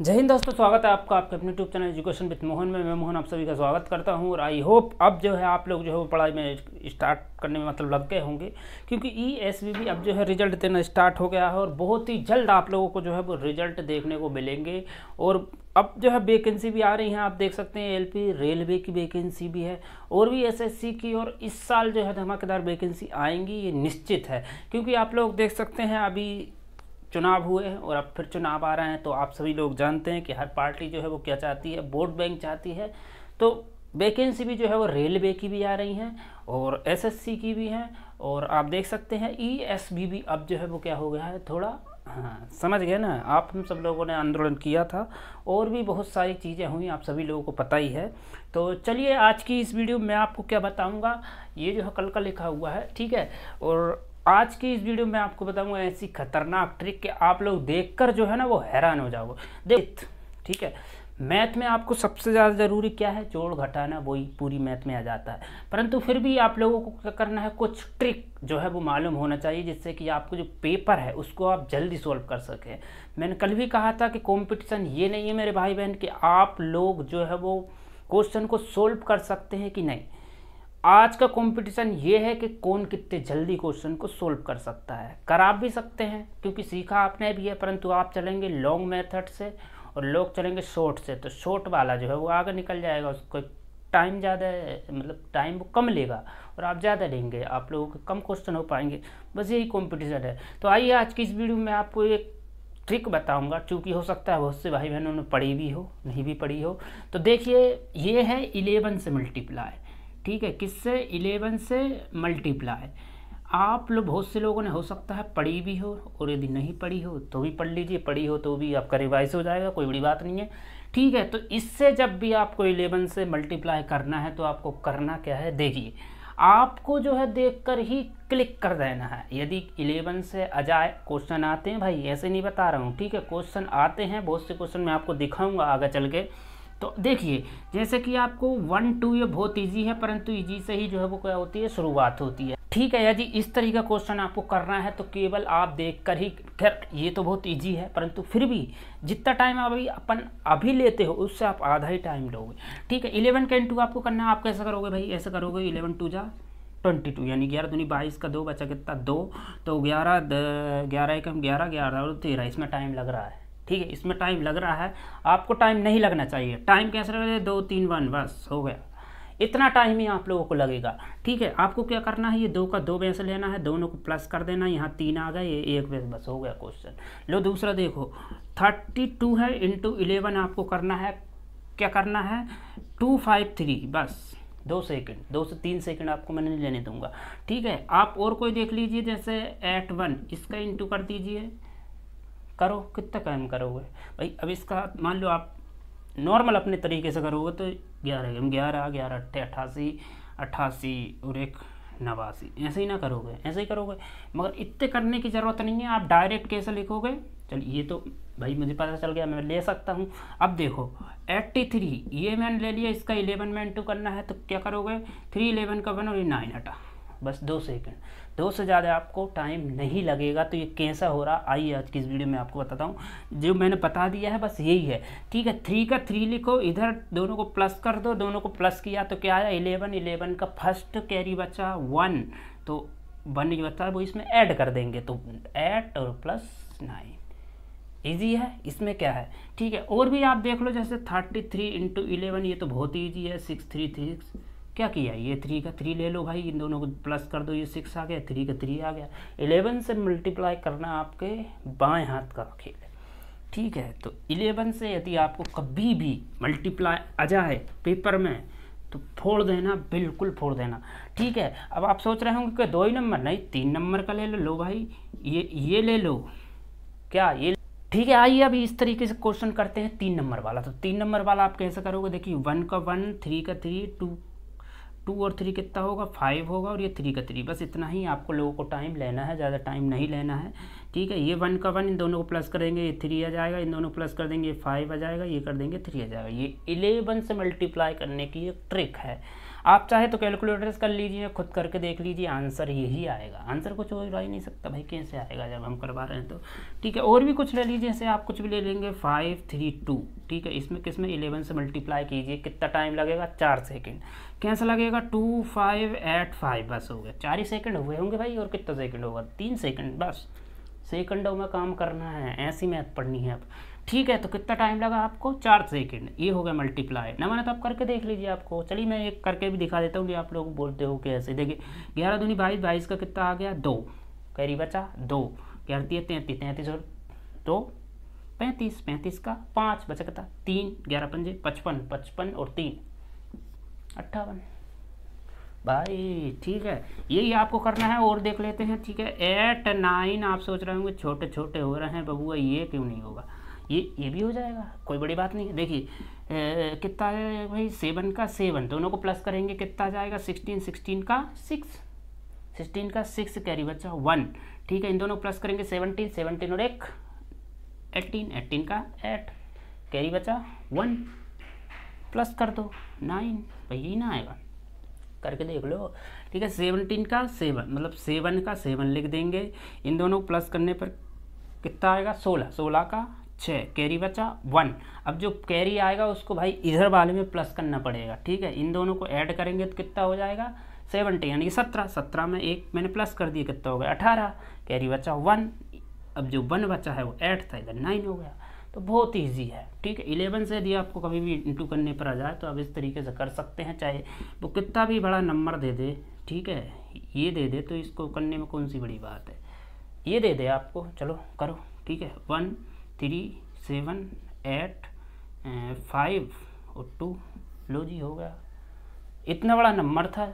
जय हिंद दोस्तों स्वागत है आपका आपके अपने YouTube channel education with Mohan में मैं मोहन आप सभी का स्वागत करता हूं और आई होप अब जो है आप लोग जो है वो पढ़ाई में स्टार्ट करने में मतलब लग गए होंगे क्योंकि ई एस भी अब जो है रिजल्ट देना स्टार्ट हो गया है और बहुत ही जल्द आप लोगों को जो है वो रिजल्ट देखने को मिलेंगे और अब जो है वेकेंसी भी आ रही हैं आप देख सकते हैं एलपी रेलवे की वेकेंसी भी है और भी एसएससी की और इस साल जो है धमाकेदार वेकेंसी आएंगी ये निश्चित है क्योंकि आप लोग देख सकते हैं अभी चुनाव हुए हैं और अब फिर चुनाव आ रहे हैं तो आप सभी लोग जानते हैं कि हर पार्टी जो है वो क्या चाहती है वोट बैंक चाहती है तो वैकेंसी भी जो है वो रेलवे की भी आ रही हैं और एसएससी की भी हैं और आप देख सकते हैं ईएसबी e भी अब जो है वो क्या हो गया है थोड़ा हाँ समझ गए ना आप हम सब लोगों ने आंदोलन किया था और भी बहुत सारी चीज़ें हुई आप सभी लोगों को पता ही है तो चलिए आज की इस वीडियो में आपको क्या बताऊंगा ये जो है कल का लिखा हुआ है ठीक है और आज की इस वीडियो में आपको बताऊंगा ऐसी खतरनाक ट्रिक कि आप लोग देखकर जो है ना वो हैरान हो जाओगे देख ठीक है मैथ में आपको सबसे ज़्यादा ज़रूरी क्या है जोड़ घटाना वही पूरी मैथ में आ जाता है परंतु फिर भी आप लोगों को क्या करना है कुछ ट्रिक जो है वो मालूम होना चाहिए जिससे कि आपको जो पेपर है उसको आप जल्दी सोल्व कर सकें मैंने कल भी कहा था कि कंपटीशन ये नहीं है मेरे भाई बहन कि आप लोग जो है वो क्वेश्चन को सोल्व कर सकते हैं कि नहीं आज का कंपटीशन ये है कि कौन कितने जल्दी क्वेश्चन को सोल्व कर सकता है करा भी सकते हैं क्योंकि सीखा आपने भी है परंतु आप चलेंगे लॉन्ग मेथड से और लोग चलेंगे शॉर्ट से तो शॉर्ट वाला जो है वो आगे निकल जाएगा उसको टाइम ज़्यादा मतलब टाइम वो कम लेगा और आप ज़्यादा लेंगे आप लोगों के कम क्वेश्चन हो पाएंगे बस यही कॉम्पिटिशन है तो आइए आज की इस वीडियो में आपको एक ट्रिक बताऊंगा चूँकि हो सकता है बहुत से भाई बहनों ने पढ़ी भी हो नहीं भी पढ़ी हो तो देखिए ये है इलेवन से मल्टीप्लाई ठीक है किससे इलेवन से मल्टीप्लाई आप लोग बहुत से लोगों ने हो सकता है पढ़ी भी हो और यदि नहीं पढ़ी हो तो भी पढ़ लीजिए पढ़ी हो तो भी आपका रिवाइज हो जाएगा कोई बड़ी बात नहीं है ठीक है तो इससे जब भी आपको इलेवन से मल्टीप्लाई करना है तो आपको करना क्या है देखिए आपको जो है देखकर ही क्लिक कर देना है यदि इलेवन से अजाय क्वेश्चन आते हैं भाई ऐसे नहीं बता रहा हूँ ठीक है क्वेश्चन आते हैं बहुत से क्वेश्चन मैं आपको दिखाऊँगा आगे चल के तो देखिए जैसे कि आपको वन टू ये बहुत ईजी है परंतु ईजी से ही जो है वो क्या होती है शुरुआत होती है ठीक है यदि इस तरह का क्वेश्चन आपको करना है तो केवल आप देख कर ही खैर ये तो बहुत ईजी है परंतु फिर भी जितना टाइम अभी अपन अभी लेते हो उससे आप आधा ही टाइम लोगे ठीक है इलेवन का इंटू आपको करना है आप कैसे करोगे भाई ऐसे करोगे इलेवन टू जा ट्वेंटी टू यानी ग्यारह दूनी बाईस का दो बचा कितना दो तो ग्यारह ग्यारह एक ग्यारह ग्यारह और तेरह इसमें टाइम लग रहा है ठीक है इसमें टाइम लग रहा है आपको टाइम नहीं लगना चाहिए टाइम कैसे लगे दो तीन वन बस हो गया इतना टाइम ही आप लोगों को लगेगा ठीक है आपको क्या करना है ये दो का दो बैंस लेना है दोनों को प्लस कर देना यहाँ तीन आ गए ये एक बैंस बस हो गया क्वेश्चन लो दूसरा देखो थर्टी टू है इंटू इलेवन आपको करना है क्या करना है टू फाइव थ्री बस दो सेकंड दो से तीन सेकंड आपको मैं नहीं लेने दूंगा ठीक है आप और कोई देख लीजिए जैसे एट वन इसका इंटू कर दीजिए करो कितना कायम करोगे भाई अब इसका मान लो आप नॉर्मल अपने तरीके से करोगे तो ग्यारह गेम ग्यारह ग्यारह अट्ठे अट्ठासी अट्ठासी और एक नवासी ऐसे ही ना करोगे ऐसे ही करोगे मगर इतने करने की ज़रूरत नहीं है आप डायरेक्ट कैसे लिखोगे चल ये तो भाई मुझे पता चल गया मैं ले सकता हूँ अब देखो एट्टी थ्री ये मैंने ले लिया इसका इलेवन में इंटू करना है तो क्या करोगे थ्री इलेवन का वन और नाइन हटा बस दो सेकेंड दो से ज़्यादा आपको टाइम नहीं लगेगा तो ये कैसा हो रहा आइए आज की इस वीडियो में आपको बताता हूँ जो मैंने बता दिया है बस यही है ठीक है थ्री का थ्री लिखो इधर दोनों को प्लस कर दो दोनों को प्लस किया तो क्या आया इलेवन इलेवन का फर्स्ट कैरी बचा वन तो वन जो बचा वो इसमें ऐड कर देंगे तो एट और प्लस नाइन ईजी है इसमें क्या है ठीक है और भी आप देख लो जैसे थर्टी थ्री इंटू इलेवन ये तो बहुत ईजी है सिक्स थ्री थ्री क्या किया ये थ्री का थ्री ले लो भाई इन दोनों को प्लस कर दो ये सिक्स आ गया थ्री का थ्री आ गया इलेवन से मल्टीप्लाई करना आपके बाएं हाथ का खेल है ठीक है तो इलेवन से यदि आपको कभी भी मल्टीप्लाई आ जाए पेपर में तो फोड़ देना बिल्कुल फोड़ देना ठीक है अब आप सोच रहे होंगे कि दो ही नंबर नहीं तीन नंबर का ले लो लो भाई ये ये ले लो क्या ये ठीक है आइए अभी इस तरीके से क्वेश्चन करते हैं तीन नंबर वाला तो तीन नंबर वाला आप कैसे करोगे देखिए वन का वन थ्री का थ्री टू टू और थ्री कितना होगा फाइव होगा और ये थ्री का थ्री बस इतना ही आपको लोगों को टाइम लेना है ज़्यादा टाइम नहीं लेना है ठीक है ये वन का वन इन दोनों को प्लस करेंगे ये थ्री आ जाएगा इन दोनों को प्लस कर देंगे ये फाइव आ जाएगा ये कर देंगे थ्री आ जाएगा ये इलेवन से मल्टीप्लाई करने की एक ट्रिक है आप चाहे तो कैलकुलेटर कर लीजिए खुद करके देख लीजिए आंसर यही आएगा आंसर कुछ और आ ही नहीं सकता भाई कैसे आएगा जब हम करवा रहे हैं तो ठीक है और भी कुछ ले लीजिए जैसे आप कुछ भी ले लेंगे फाइव थ्री टू ठीक है इसमें किस में इलेवन से मल्टीप्लाई कीजिए कितना टाइम लगेगा चार सेकेंड कैसे लगेगा टू फाइव एट फाइव बस हो गया चार ही सेकेंड हुए होंगे भाई और कितना सेकेंड होगा तीन सेकेंड बस सेकंडों में काम करना है ऐसी मैथ पढ़नी है अब ठीक है तो कितना टाइम लगा आपको चार सेकेंड ये हो गया मल्टीप्लाई ना मैंने तो आप करके देख लीजिए आपको चलिए मैं एक करके भी दिखा देता हूँ कि आप लोग बोलते हो कि ऐसे देखिए ग्यारह दूनी बाईस बाईस का कितना आ गया दो कैरी बचा दो ग्यारह तीस तैंतीस तैंतीस और दो पैंतीस पैंतीस का पाँच बचा कितना तीन ग्यारह पंजे पचपन पचपन और तीन अट्ठावन भाई ठीक है यही आपको करना है और देख लेते हैं ठीक है एट नाइन आप सोच रहे होंगे छोटे छोटे हो रहे हैं बबुआ ये क्यों नहीं होगा ये ये भी हो जाएगा कोई बड़ी बात नहीं देखिए कितना भाई सेवन का सेवन दोनों को प्लस करेंगे कितना जाएगा सिक्सटीन सिक्सटीन का सिक्स सिक्सटीन का सिक्स कैरी बच्चा वन ठीक है इन दोनों प्लस करेंगे सेवनटीन सेवनटीन और एक एटीन एटीन का एट कैरी बचा वन प्लस कर दो नाइन भाई यही ना आएगा करके देख लो ठीक है सेवनटीन का सेवन मतलब सेवन का सेवन लिख देंगे इन दोनों प्लस करने पर कितना आएगा सोलह सोलह का छः कैरी बचा वन अब जो कैरी आएगा उसको भाई इधर वाले में प्लस करना पड़ेगा ठीक है इन दोनों को ऐड करेंगे तो कितना हो जाएगा सेवनटी यानी कि सत्रह सत्रह में एक मैंने प्लस कर दिया कितना हो गया अठारह कैरी बचा वन अब जो वन बचा है वो ऐड था इधर नाइन हो गया तो बहुत ईजी है ठीक है इलेवन से यदि आपको कभी भी इंटू करने पर आ जाए तो आप इस तरीके से कर सकते हैं चाहे वो कितना भी बड़ा नंबर दे दे ठीक है ये दे दे तो इसको करने में कौन सी बड़ी बात है ये दे दे आपको चलो करो ठीक है one three seven eight five और टू लो जी हो गया इतना बड़ा नंबर था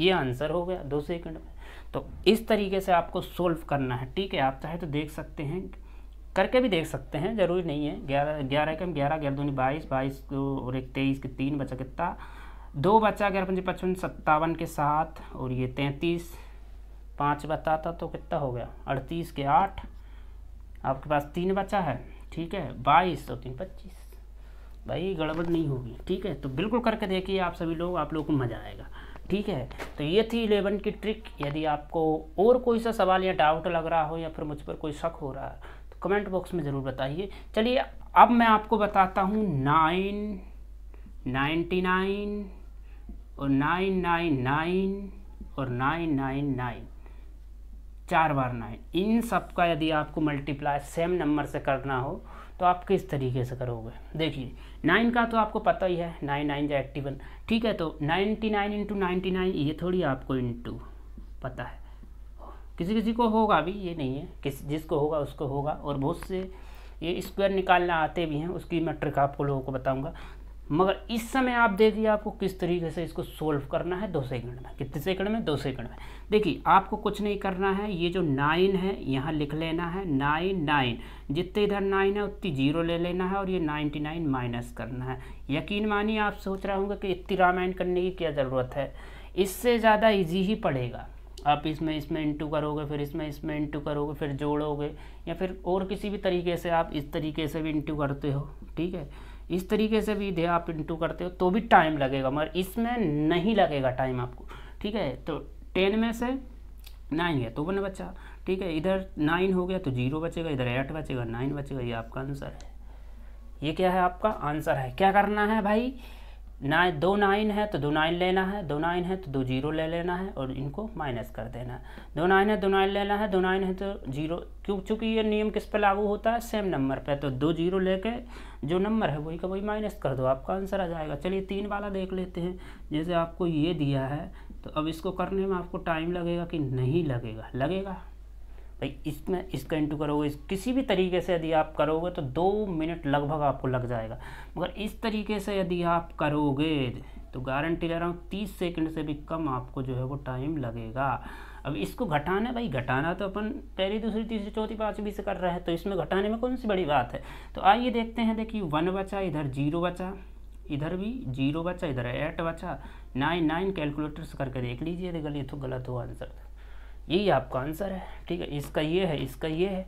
ये आंसर हो गया दो सेकंड में तो इस तरीके से आपको सोल्व करना है ठीक है आप चाहे तो देख सकते हैं करके भी देख सकते हैं ज़रूरी नहीं है ग्यारह ग्यारह के ग्यारह ग्यारह दोनों बाईस बाईस और एक तेईस के तीन बचा कितना दो बच्चा ग्यारह पंजे पचपन सत्तावन के सात और ये तैंतीस पाँच बताता तो कितना हो गया अड़तीस के आठ आपके पास तीन बचा है ठीक है बाईस और तीन पच्चीस भाई गड़बड़ नहीं होगी ठीक है तो बिल्कुल करके देखिए आप सभी लोग आप लोगों को मज़ा आएगा ठीक है तो ये थी इलेवन की ट्रिक यदि आपको और कोई सा सवाल या डाउट लग रहा हो या फिर मुझ पर कोई शक हो रहा है तो कमेंट बॉक्स में ज़रूर बताइए चलिए अब मैं आपको बताता हूँ नाइन नाइन्टी नाइन और नाइन नाइन नाइन और नाइन नाइन नाइन चार बार नाइन इन सब का यदि आपको मल्टीप्लाई सेम नंबर से करना हो तो आप किस तरीके से करोगे देखिए नाइन का तो आपको पता ही है नाइन नाइन या एट्टी वन ठीक है तो ninety nine into ninety nine ये थोड़ी आपको इंटू पता है किसी किसी को होगा अभी ये नहीं है किस जिसको होगा उसको होगा और बहुत से ये स्क्वायर निकालना आते भी हैं उसकी मैं ट्रिक आपको लोगों को बताऊंगा मगर इस समय आप देखिए आपको किस तरीके से इसको सोल्व करना है दो सेकंड में कितने सेकंड में दो सेकंड में देखिए आपको कुछ नहीं करना है ये जो नाइन है यहाँ लिख लेना है नाइन नाइन जितने इधर नाइन है उतनी जीरो ले लेना है और ये नाइन्टी नाइन माइनस करना है यकीन मानिए आप सोच रहे होंगे कि इतनी रामायण करने की क्या ज़रूरत है इससे ज़्यादा ईजी ही पड़ेगा आप इसमें इसमें इंटू करोगे फिर इसमें इसमें इंटू करोगे फिर जोड़ोगे या फिर और किसी भी तरीके से आप इस तरीके से भी इंटू करते हो ठीक है इस तरीके से भी दे आप इंटू करते हो तो भी टाइम लगेगा मगर इसमें नहीं लगेगा टाइम आपको ठीक है तो टेन में से नाइन है तो वन बचा ठीक है इधर नाइन हो गया तो जीरो बचेगा इधर एट बचेगा नाइन बचेगा ये आपका आंसर है ये क्या है आपका आंसर है क्या करना है भाई ना दो नाइन है तो दो नाइन लेना है दो नाइन है तो दो जीरो ले लेना है और इनको माइनस कर देना है दो नाइन है दो नाइन लेना है दो नाइन है तो जीरो क्यों चूँकि ये नियम किस पर लागू होता है सेम नंबर पे तो दो जीरो लेके जो नंबर है वही का वही माइनस कर दो आपका आंसर आ जाएगा चलिए तीन वाला देख लेते हैं जैसे आपको ये दिया है तो अब इसको करने में आपको टाइम लगेगा कि नहीं लगेगा लगेगा भाई इसमें इसका इंटू करोगे इस किसी भी तरीके से यदि आप करोगे तो दो मिनट लगभग आपको लग जाएगा मगर इस तरीके से यदि आप करोगे तो गारंटी ले रहा हूँ तीस सेकंड से भी कम आपको जो है वो टाइम लगेगा अब इसको घटाना भाई घटाना तो अपन पहली दूसरी तीसरी चौथी पाँचवीं से कर रहे हैं तो इसमें घटाने में कौन सी बड़ी बात है तो आइए देखते हैं देखिए वन बचा इधर जीरो बचा इधर भी जीरो बचा इधर एट बचा नाइन नाइन कैलकुलेटर्स करके देख लीजिए तो गलत हो आंसर यही आपका आंसर है ठीक है इसका ये है इसका ये है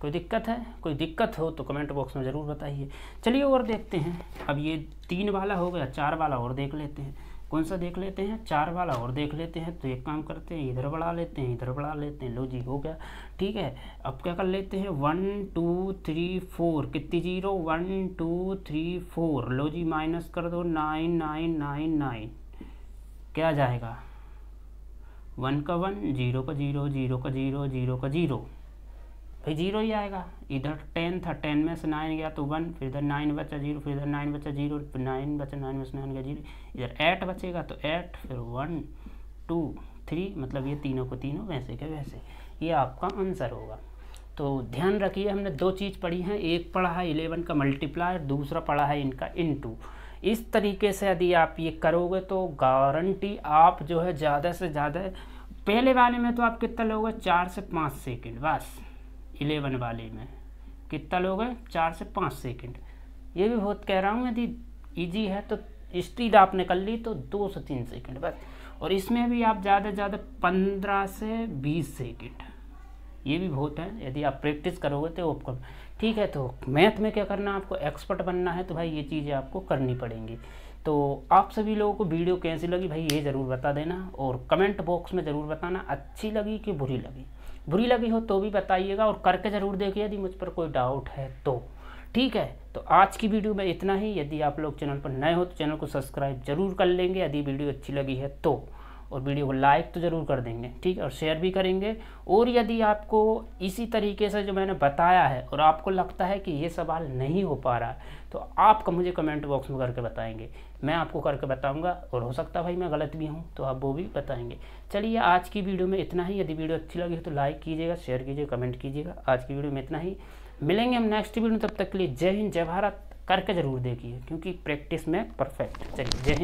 कोई दिक्कत है कोई दिक्कत हो तो कमेंट बॉक्स में ज़रूर बताइए चलिए और देखते हैं अब ये तीन वाला हो गया चार वाला और देख लेते हैं कौन सा देख लेते हैं चार वाला और देख लेते हैं तो एक काम करते हैं इधर बढ़ा लेते हैं इधर बढ़ा लेते हैं लो जी हो गया ठीक है अब क्या कर लेते हैं वन टू थ्री फोर कितनी zero one two three four लो जी माइनस कर दो नाइन नाइन नाइन नाइन क्या जाएगा वन का वन जीरो का जीरो जीरो का जीरो जीरो का जीरो फिर जीरो ही आएगा इधर टेन था टेन में से नाइन गया तो वन फिर इधर नाइन बचा जीरो फिर इधर नाइन बचा जीरो फिर नाइन बचा नाइन में से नाइन गया जीरो इधर एट बचेगा तो एट फिर वन टू थ्री मतलब ये तीनों को तीनों वैसे के वैसे ये आपका आंसर होगा तो ध्यान रखिए हमने दो चीज़ पढ़ी है एक पढ़ा है इलेवन का मल्टीप्लायर दूसरा पढ़ा है इनका इनटू इस तरीके से यदि आप ये करोगे तो गारंटी आप जो है ज़्यादा से ज़्यादा पहले वाले में तो आप कितना लोगे चार से पाँच सेकंड बस इलेवन वाले में कितना लोगे चार से पाँच सेकंड ये भी बहुत कह रहा हूँ यदि ईजी है तो स्पीड आपने कर ली तो दो से तीन सेकेंड बस और इसमें भी आप ज़्यादा से ज़्यादा पंद्रह से बीस सेकेंड ये भी बहुत है यदि आप प्रैक्टिस करोगे तो आपको ठीक है तो मैथ में क्या करना आपको एक्सपर्ट बनना है तो भाई ये चीज़ें आपको करनी पड़ेंगी तो आप सभी लोगों को वीडियो कैसी लगी भाई ये ज़रूर बता देना और कमेंट बॉक्स में ज़रूर बताना अच्छी लगी कि बुरी लगी बुरी लगी हो तो भी बताइएगा और करके ज़रूर देखिए यदि मुझ पर कोई डाउट है तो ठीक है तो आज की वीडियो में इतना ही यदि आप लोग चैनल पर नए हो तो चैनल को सब्सक्राइब जरूर कर लेंगे यदि वीडियो अच्छी लगी है तो और वीडियो को लाइक तो ज़रूर कर देंगे ठीक है और शेयर भी करेंगे और यदि आपको इसी तरीके से जो मैंने बताया है और आपको लगता है कि ये सवाल नहीं हो पा रहा है तो आप मुझे कमेंट बॉक्स में करके बताएंगे मैं आपको करके बताऊंगा और हो सकता है भाई मैं गलत भी हूँ तो आप वो भी बताएंगे चलिए आज की वीडियो में इतना ही यदि वीडियो अच्छी लगी तो लाइक कीजिएगा शेयर कीजिएगा कमेंट कीजिएगा आज की वीडियो में इतना ही मिलेंगे हम नेक्स्ट वीडियो में तब तक के लिए जय हिंद जय भारत करके ज़रूर देखिए क्योंकि प्रैक्टिस में परफेक्ट चलिए जय हिंद